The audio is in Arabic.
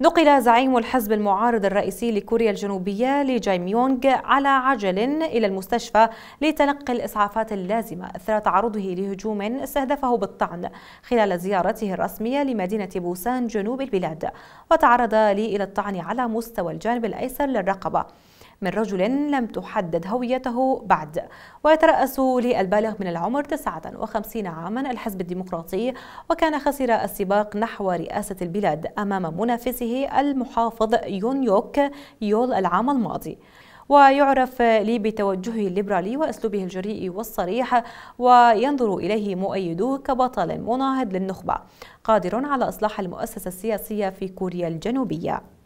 نقل زعيم الحزب المعارض الرئيسي لكوريا الجنوبية لي جايم يونغ على عجل إلى المستشفى لتلقي الإسعافات اللازمة أثر تعرضه لهجوم استهدفه بالطعن خلال زيارته الرسمية لمدينة بوسان جنوب البلاد وتعرض لي إلى الطعن على مستوى الجانب الأيسر للرقبة من رجل لم تحدد هويته بعد ويترأس للبالغ من العمر 59 عاما الحزب الديمقراطي وكان خسر السباق نحو رئاسة البلاد أمام منافسه المحافظ يونيوك يول العام الماضي ويعرف لي بتوجهه الليبرالي وأسلوبه الجريء والصريح وينظر إليه مؤيدوه كبطل مناهض للنخبة قادر على إصلاح المؤسسة السياسية في كوريا الجنوبية